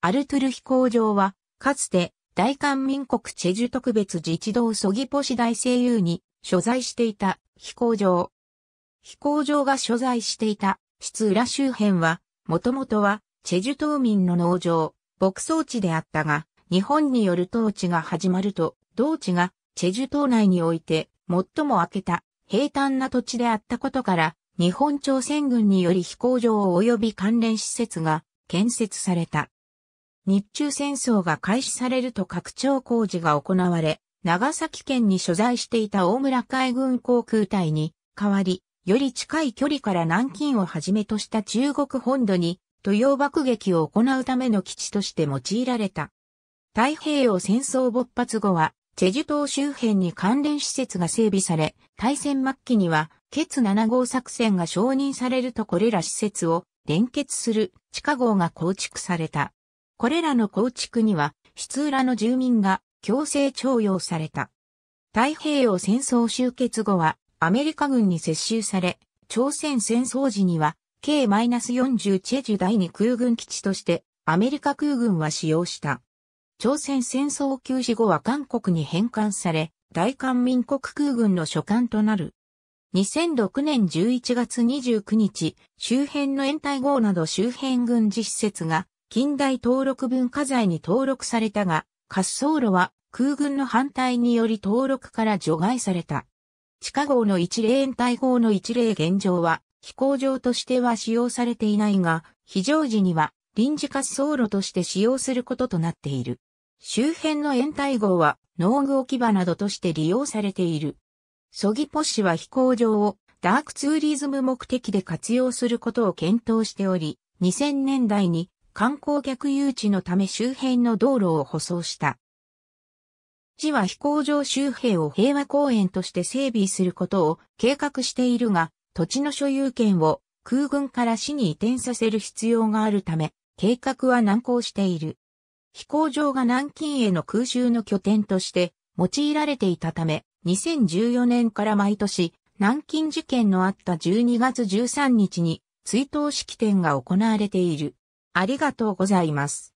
アルトゥル飛行場は、かつて、大韓民国チェジュ特別自治道ソギポ市大西遊に所在していた飛行場。飛行場が所在していた室浦周辺は、もともとはチェジュ島民の農場、牧草地であったが、日本による統治が始まると、同地がチェジュ島内において最も明けた平坦な土地であったことから、日本朝鮮軍により飛行場及び関連施設が建設された。日中戦争が開始されると拡張工事が行われ、長崎県に所在していた大村海軍航空隊に代わり、より近い距離から南京をはじめとした中国本土に、土曜爆撃を行うための基地として用いられた。太平洋戦争勃発後は、チェジュ島周辺に関連施設が整備され、大戦末期には、ケツ7号作戦が承認されるとこれら施設を連結する地下号が構築された。これらの構築には、質浦の住民が強制徴用された。太平洋戦争終結後は、アメリカ軍に接収され、朝鮮戦争時には、K-40 チェジュ第2空軍基地として、アメリカ空軍は使用した。朝鮮戦争休止後は韓国に返還され、大韓民国空軍の所管となる。2006年11月29日、周辺の延滞号など周辺軍事施設が近代登録文化財に登録されたが、滑走路は空軍の反対により登録から除外された。地下号の一例延滞号の一例現状は飛行場としては使用されていないが、非常時には臨時滑走路として使用することとなっている。周辺の延滞号は農具置き場などとして利用されている。ソギポ市は飛行場をダークツーリズム目的で活用することを検討しており、2000年代に観光客誘致のため周辺の道路を舗装した。市は飛行場周辺を平和公園として整備することを計画しているが、土地の所有権を空軍から市に移転させる必要があるため、計画は難航している。飛行場が南京への空襲の拠点として用いられていたため、2014年から毎年、南京事件のあった12月13日に追悼式典が行われている。ありがとうございます。